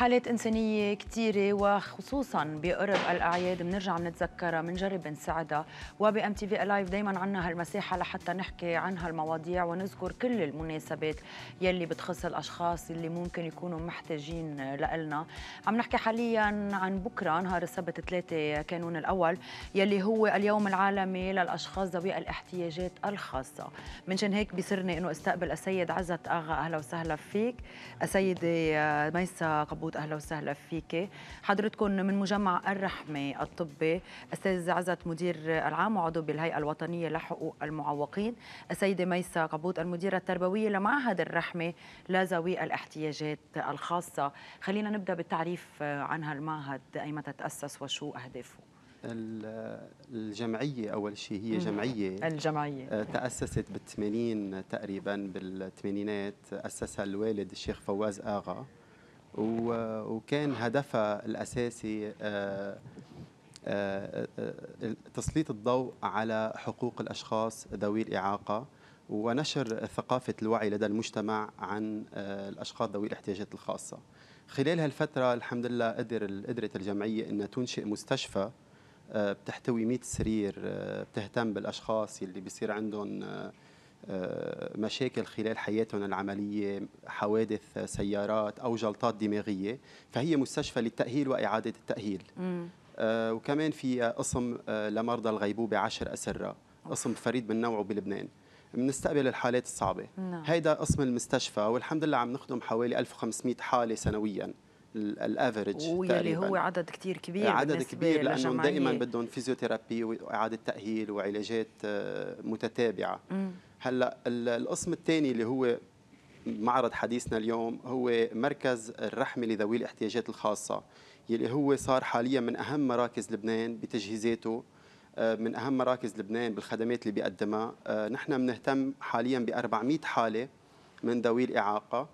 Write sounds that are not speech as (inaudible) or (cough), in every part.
حالات إنسانية كثيرة وخصوصا بقرب الأعياد بنرجع بنتذكرها بنجرب نساعدها وبأم تي في لايف دايما عنا هالمساحة لحتى نحكي عن هالمواضيع ونذكر كل المناسبات يلي بتخص الأشخاص اللي ممكن يكونوا محتاجين لإلنا عم نحكي حاليا عن بكرة نهار السبت 3 كانون الأول يلي هو اليوم العالمي للأشخاص ذوي الاحتياجات الخاصة منشان هيك بيسرني أنه استقبل السيد عزت أغا أهلا وسهلا فيك السيدة ميسة قبوس داوود اهلا وسهلا فيك حضرتكم من مجمع الرحمه الطبي استاذ عزت مدير العام وعضو بالهيئه الوطنيه لحقوق المعوقين السيده ميسا قبوط المديره التربويه لمعهد الرحمه لذوي الاحتياجات الخاصه خلينا نبدا بالتعريف عن هالمعهد ايمتى تاسس وشو اهدافه الجمعية أول شيء هي جمعية الجمعية آه، تأسست بالثمانين تقريبا بالثمانينات أسسها الوالد الشيخ فواز آغا وكان هدفها الأساسي آه، آه، آه، تسليط الضوء على حقوق الأشخاص ذوي الإعاقة ونشر ثقافة الوعي لدى المجتمع عن الأشخاص ذوي الاحتياجات الخاصة خلال هالفترة الحمد لله قدر قدرت الجمعية أن تنشئ مستشفى بتحتوي 100 سرير بتهتم بالأشخاص اللي بيصير عندهم آه، مشاكل خلال حياتهم العملية حوادث سيارات أو جلطات دماغية فهي مستشفى للتأهيل وإعادة التأهيل مم. آه، وكمان في قسم آه، لمرضى الغيبوبة عشر أسرة قسم فريد من نوعه بلبنان بنستقبل الحالات الصعبة نعم. هيدا قسم المستشفى والحمد لله عم نخدم حوالي 1500 حالة سنويا الافرج واللي هو عدد كثير كبير إيه، عدد كبير لانه دائما بدهم فيزيوثيرابي واعاده تاهيل وعلاجات متتابعه مم. هلا القسم الثاني اللي هو معرض حديثنا اليوم هو مركز الرحمه لذوي الاحتياجات الخاصه يلي هو صار حاليا من اهم مراكز لبنان بتجهيزاته آه، من اهم مراكز لبنان بالخدمات اللي بيقدمها آه، نحن بنهتم حاليا ب 400 حاله من ذوي الاعاقه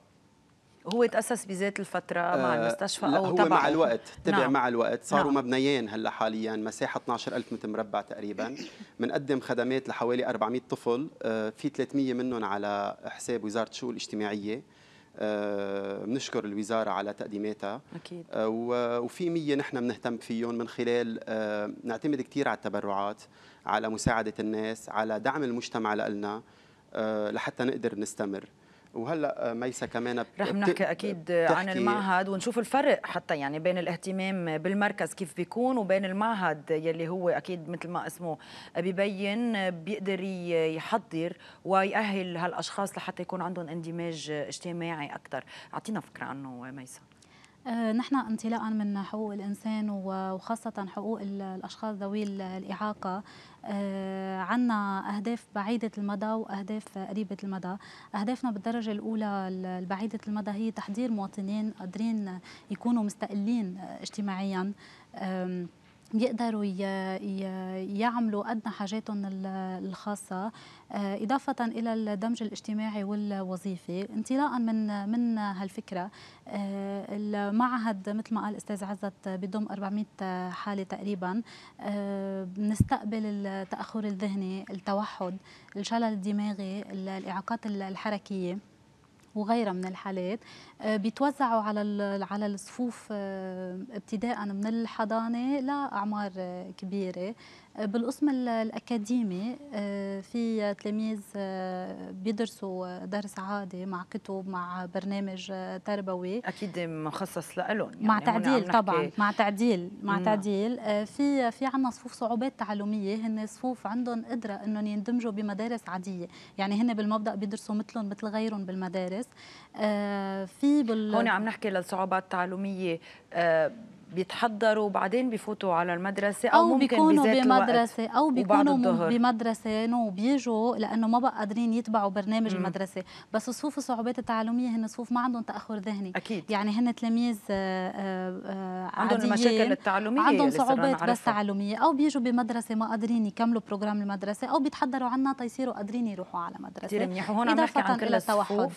هو تاسس بذات الفتره مع آه، المستشفى او هو تبعه مع الوقت تبع نعم. مع الوقت صاروا نعم. مبنيين هلا حاليا مساحه 12000 متر مربع تقريبا بنقدم (laughs) خدمات لحوالي 400 طفل آه، في 300 منهم على حساب وزاره الشؤون الاجتماعيه آه، بنشكر الوزاره على تقديماتها اكيد وفي 100 نحن بنهتم فيهم من خلال نعتمد كثير على التبرعات على مساعده الناس على دعم المجتمع لنا لحتى نقدر نستمر وهلا آه، ميسا كمان بت... رح نحكي اكيد بتحكي... عن المعهد ونشوف الفرق حتى يعني بين الاهتمام بالمركز كيف بيكون وبين المعهد يلي هو اكيد مثل ما اسمه ببين بيقدر يحضر ويأهل هالاشخاص لحتى يكون عندهم اندماج اجتماعي اكثر اعطينا فكره عنه ميسا آه، نحن انطلاقا من حقوق الانسان وخاصه حقوق الاشخاص ذوي الاعاقه آه، عنا اهداف بعيده المدى واهداف قريبه المدى اهدافنا بالدرجه الاولى البعيده المدى هي تحضير مواطنين قادرين يكونوا مستقلين اجتماعيا بيقدروا يعملوا أدنى حاجاتهم الخاصة آه، إضافة إلى الدمج الاجتماعي والوظيفي انطلاقا من من هالفكرة آه، المعهد مثل ما قال الأستاذ عزت بضم 400 حالة تقريبا بنستقبل آه، التأخر الذهني التوحد الشلل الدماغي الإعاقات الحركية وغيرها من الحالات آه، بيتوزعوا على على الصفوف آه، ابتداء من الحضانه لاعمار آه، كبيره بالقسم الأكاديمي آه، في تلاميذ آه، بيدرسوا درس عادي مع كتب مع برنامج آه، تربوي أكيد مخصص لهم يعني مع تعديل طبعا مع تعديل مع مم. تعديل في في عندنا صفوف صعوبات تعلمية هن صفوف عندهم قدرة أنهم يندمجوا بمدارس عادية يعني هن بالمبدأ بيدرسوا مثلهم مثل غيرهم بالمدارس في بال... هون عم نحكي للصعوبات التعلمية بيتحضروا وبعدين بيفوتوا على المدرسه او, أو ممكن بيكونوا بذات بمدرسه الوقت او بيكونوا بمدرسه وبيجوا لانه ما بقى قادرين يتبعوا برنامج مم. المدرسه بس صفوف الصعوبات التعلميه هن صفوف ما عندهم تاخر ذهني اكيد يعني هن تلاميذ آه، آه، آه، عندهم المشاكل التعلميه عندهم صعوبات بس تعلميه او بيجوا بمدرسه ما قادرين يكملوا بروجرام المدرسه او بيتحضروا عنا تيصيروا قادرين يروحوا على مدرسه كثير منيح وهون عم نحكي عن كل الصفوف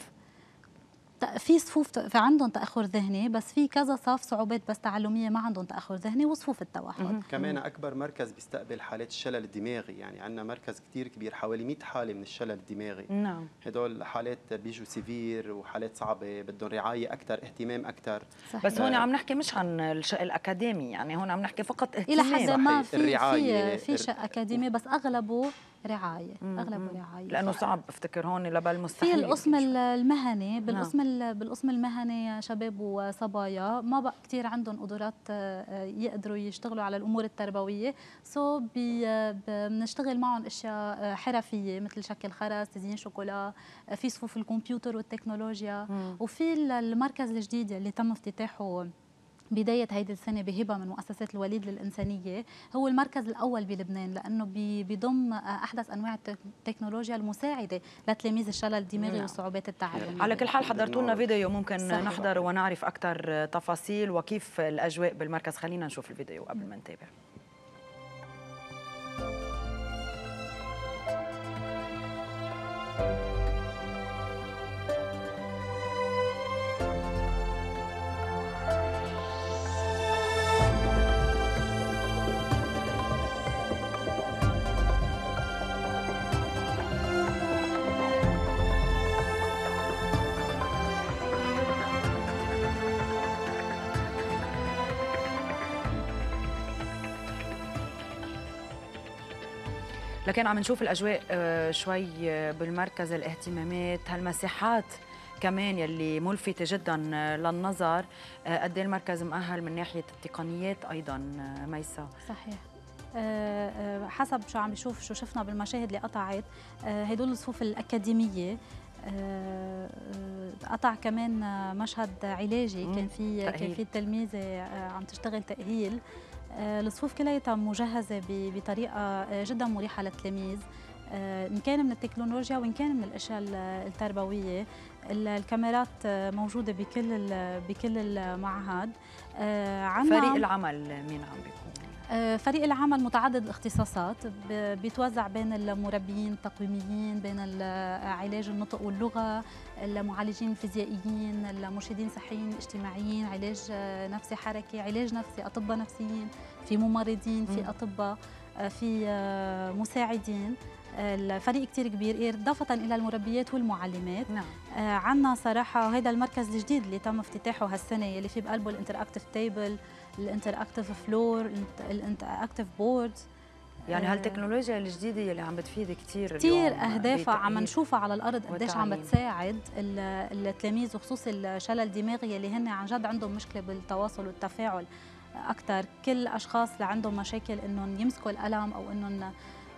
في صفوف في عندهم تاخر ذهني بس في كذا صف صعوبات بس تعلميه ما عندهم تاخر ذهني وصفوف التوحد كمان اكبر مركز بيستقبل حالات الشلل الدماغي يعني عندنا مركز كثير كبير حوالي 100 حاله من الشلل الدماغي نعم هدول حالات بيجوا سيفير وحالات صعبه بدهم رعايه اكثر اهتمام اكثر صحيح. بس هون عم نحكي مش عن الشق الاكاديمي يعني هون عم نحكي فقط اهتمام الى حد ما في في في شق اكاديمي بس اغلبه رعايه اغلبه رعايه لانه صعب افتكر هون لبال مستحيل في القسم المهني بالقسم نعم. بالقسم المهني شباب وصبايا ما بقى كثير عندهم قدرات آه، يقدروا يشتغلوا على الامور التربويه سو آه، بنشتغل معهم اشياء آه، حرفيه مثل شكل خرز تزيين شوكولا في صفوف الكمبيوتر والتكنولوجيا مم. وفي المركز الجديد اللي تم افتتاحه بداية هيدي السنة بهبة من مؤسسات الوليد للإنسانية هو المركز الأول بلبنان لأنه بيضم أحدث أنواع التكنولوجيا المساعدة لتلاميذ الشلل الدماغي وصعوبات نعم. والصعوبات التعليمية على كل حال حضرتوا لنا فيديو ممكن صحيح. نحضر ونعرف أكثر تفاصيل وكيف الأجواء بالمركز خلينا نشوف الفيديو قبل ما نتابع لكن عم نشوف الاجواء آه، شوي آه، بالمركز الاهتمامات هالمساحات كمان يلي ملفتة جدا آه، للنظر قد إيه المركز مؤهل من ناحية التقنيات أيضا ميسا صحيح حسب شو عم نشوف شو شفنا بالمشاهد اللي قطعت هدول الصفوف الأكاديمية قطع كمان مشهد علاجي كان في كان في تلميذه عم تشتغل تاهيل الصفوف آه، كلها مجهزة بطريقة آه، جدا مريحة للتلاميذ آه، ان كان من التكنولوجيا وان كان من الاشياء التربويه الكاميرات موجوده بكل بكل المعهد عنا فريق العمل مين عم بيكون آه، فريق العمل متعدد الاختصاصات بيتوزع بين المربيين التقويميين بين علاج النطق واللغة المعالجين الفيزيائيين المرشدين صحيين اجتماعيين علاج نفسي حركي علاج نفسي أطباء نفسيين في ممرضين في أطباء آه، في آه، مساعدين الفريق كثير كبير إيه، إضافة إلى المربيات والمعلمات نعم. آه، عنا عندنا صراحة هذا المركز الجديد اللي تم افتتاحه هالسنة اللي فيه بقلبه الانتر اكتف تيبل الانتر اكتف فلور الانتر اكتف بورد يعني آه، هالتكنولوجيا الجديدة اللي عم بتفيد كثير كثير أهدافها عم نشوفها على الأرض قديش عم بتساعد التلاميذ وخصوصي الشلل الدماغي اللي هن عن جد عندهم مشكلة بالتواصل والتفاعل أكثر كل أشخاص اللي عندهم مشاكل إنهم يمسكوا القلم أو إنهم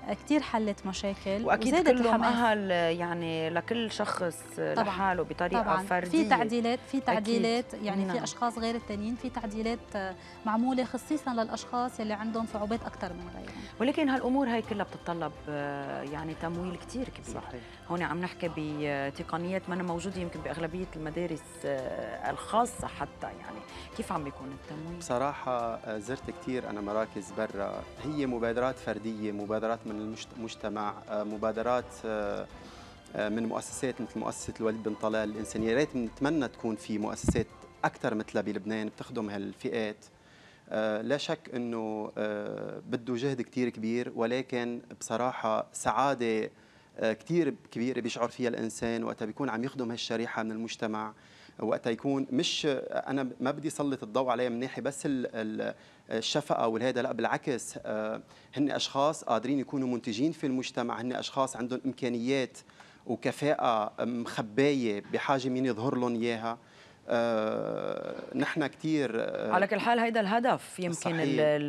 كثير حلت مشاكل واكيد كلهم اهل يعني لكل شخص طبعًا لحاله بطريقه طبعًا فرديه في تعديلات في تعديلات أكيد. يعني نعم. في اشخاص غير التانيين في تعديلات آه، معموله خصيصا للاشخاص اللي عندهم صعوبات اكثر من غيرهم ولكن هالامور هي كلها بتتطلب آه، يعني تمويل كثير كبير صحيح. هون عم نحكي بتقنيات ما موجوده يمكن باغلبيه المدارس آه، الخاصه حتى يعني كيف عم بيكون التمويل بصراحه زرت كثير انا مراكز برا هي مبادرات فرديه مبادرات من المجتمع آه، مبادرات آه، آه، من مؤسسات مثل مؤسسه الوليد بن طلال الانسانيه يا ريت نتمنى تكون في مؤسسات اكثر مثلها بلبنان بتخدم هالفئات لا شك انه بده جهد كثير كبير ولكن بصراحه سعاده كثير كبيره بيشعر فيها الانسان وقتها بيكون عم يخدم هالشريحه من المجتمع وقتها يكون مش انا ما بدي سلط الضوء عليه من ناحيه بس الشفقه والهيدا لا بالعكس آه، هن اشخاص قادرين يكونوا منتجين في المجتمع هن اشخاص عندهم امكانيات وكفاءه مخبايه بحاجه مين يظهر لهم اياها آه، نحن كثير آه، على كل حال هيدا الهدف يمكن الـ الـ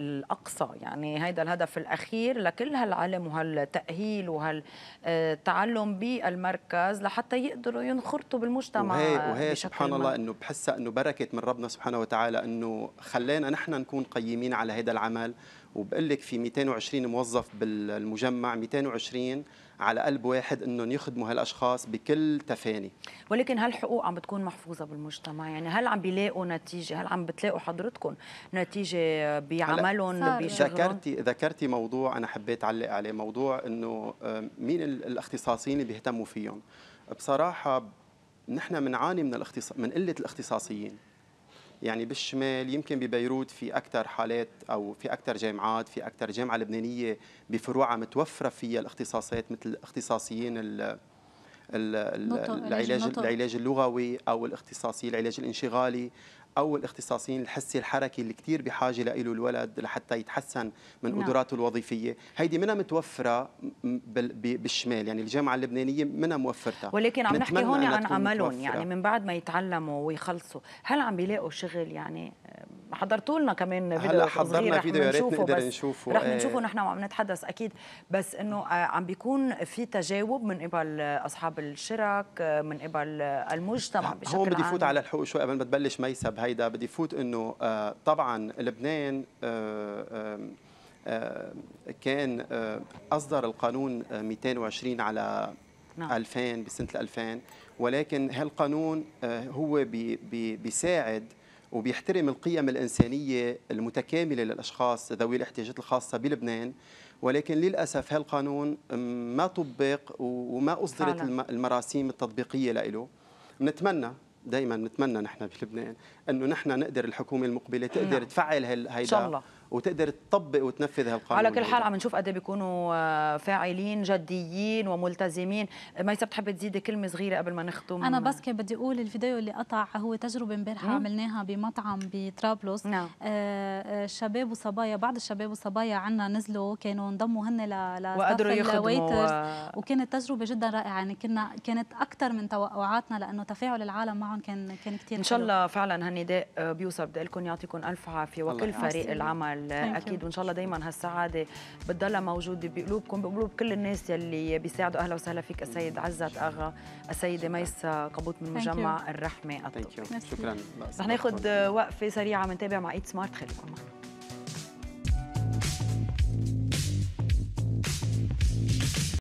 الاقصى يعني هيدا الهدف الاخير لكل هالعلم وهالتاهيل وهالتعلم بالمركز لحتى يقدروا ينخرطوا بالمجتمع وهي, وهي سبحان الله انه بحسها انه بركه من ربنا سبحانه وتعالى انه خلينا نحن نكون قيمين على هيدا العمل وبقول لك في 220 موظف بالمجمع 220 على قلب واحد انهم يخدموا هالاشخاص بكل تفاني ولكن هالحقوق عم بتكون محفوظه بالمجتمع يعني هل عم بيلاقوا نتيجه هل عم بتلاقوا حضرتكم نتيجه بعملهم بشغلهم يعني. ذكرتي ذكرتي موضوع انا حبيت اعلق عليه موضوع انه آه، مين الاختصاصيين اللي بيهتموا فيهم بصراحه نحن بنعاني من الاختصاص من قله الاختصاصيين يعني بالشمال يمكن ببيروت في اكثر حالات او في اكثر جامعات في اكثر جامعه لبنانيه بفروعها متوفره فيها الاختصاصات مثل اختصاصيين ال العلاج العلاج اللغوي او الاختصاصي العلاج الانشغالي او الاختصاصيين الحسي الحركي اللي كثير بحاجه له الولد لحتى يتحسن من نعم. قدراته الوظيفيه هيدي منها متوفره بالشمال يعني الجامعه اللبنانيه منها موفرتها ولكن عم نحكي هون عن عملهم يعني من بعد ما يتعلموا ويخلصوا هل عم بيلاقوا شغل يعني حضرتوا لنا كمان فيديو هلا حضرنا فيديو يا ريت نقدر نشوفه رح إيه. نشوفه نحن وعم نتحدث اكيد بس انه آه، عم بيكون في تجاوب من قبل اصحاب الشرك آه، من قبل المجتمع بشكل هون بدي فوت على الحقوق شوي قبل ما تبلش ميسب هيدا بدي فوت انه آه، طبعا لبنان آه، آه، كان اصدر القانون 220 على 2000 نعم. بسنه 2000 ولكن هالقانون هو بيساعد وبيحترم القيم الإنسانية المتكاملة للأشخاص ذوي الاحتياجات الخاصة بلبنان ولكن للأسف هالقانون ما طبق وما أصدرت المراسيم التطبيقية له نتمنى دائما نتمنى نحن في لبنان انه نحن نقدر الحكومه المقبله تقدر نعم. تفعل هيدا ان شاء الله وتقدر تطبق وتنفذ هالقانون على كل حال عم نشوف قد إيه بيكونوا آه، فاعلين جديين وملتزمين ميساء بتحب تزيدي كلمه صغيره قبل ما نختم انا بس كنت بدي اقول الفيديو اللي قطع هو تجربه امبارح عملناها بمطعم بطرابلس نعم. آه، آه، الشباب شباب وصبايا بعض الشباب وصبايا عنا نزلوا كانوا انضموا هن ل وقدروا يخدموا وكانت تجربه جدا رائعه يعني كنا كانت اكثر من توقعاتنا لانه تفاعل العالم معهم كان كان كثير ان شاء الله فعلا هالنداء بيوصل بدي لكم يعطيكم الف عافيه وكل فريق العمل العمل اكيد وان شاء الله دائما هالسعاده بتضلها موجوده بقلوبكم بقلوب كل الناس يلي بيساعدوا اهلا وسهلا فيك السيد عزت اغا السيده ميس قبوط من مجمع الرحمه شكرا رح ناخذ وقفه سريعه بنتابع مع ايد سمارت خليكم معنا